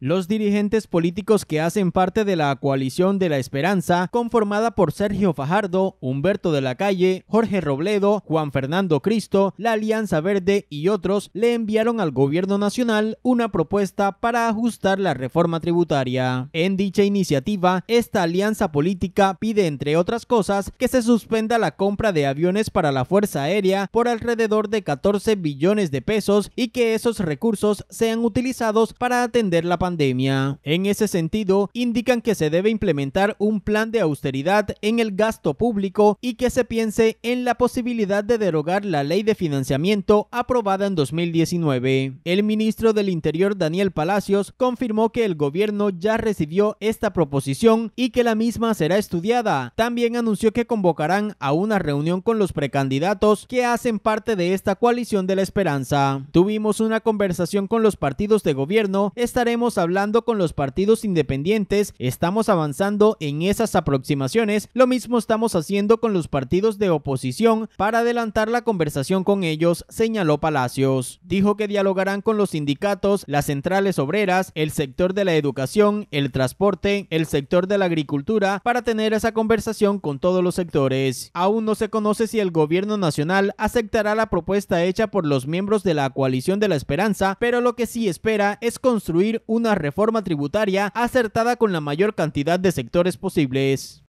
Los dirigentes políticos que hacen parte de la coalición de la esperanza, conformada por Sergio Fajardo, Humberto de la Calle, Jorge Robledo, Juan Fernando Cristo, la Alianza Verde y otros, le enviaron al gobierno nacional una propuesta para ajustar la reforma tributaria. En dicha iniciativa, esta alianza política pide, entre otras cosas, que se suspenda la compra de aviones para la Fuerza Aérea por alrededor de 14 billones de pesos y que esos recursos sean utilizados para atender la pandemia pandemia. En ese sentido, indican que se debe implementar un plan de austeridad en el gasto público y que se piense en la posibilidad de derogar la ley de financiamiento aprobada en 2019. El ministro del Interior Daniel Palacios confirmó que el gobierno ya recibió esta proposición y que la misma será estudiada. También anunció que convocarán a una reunión con los precandidatos que hacen parte de esta coalición de la esperanza. Tuvimos una conversación con los partidos de gobierno, estaremos hablando con los partidos independientes, estamos avanzando en esas aproximaciones, lo mismo estamos haciendo con los partidos de oposición para adelantar la conversación con ellos, señaló Palacios. Dijo que dialogarán con los sindicatos, las centrales obreras, el sector de la educación, el transporte, el sector de la agricultura, para tener esa conversación con todos los sectores. Aún no se conoce si el gobierno nacional aceptará la propuesta hecha por los miembros de la coalición de la esperanza, pero lo que sí espera es construir una reforma tributaria acertada con la mayor cantidad de sectores posibles.